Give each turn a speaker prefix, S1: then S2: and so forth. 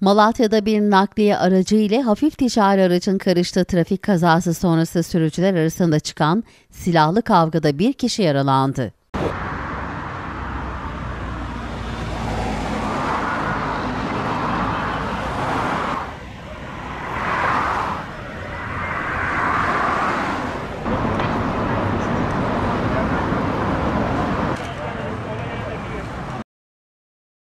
S1: Malatya'da bir nakliye aracı ile hafif ticari aracın karıştığı trafik kazası sonrası sürücüler arasında çıkan silahlı kavgada bir kişi yaralandı.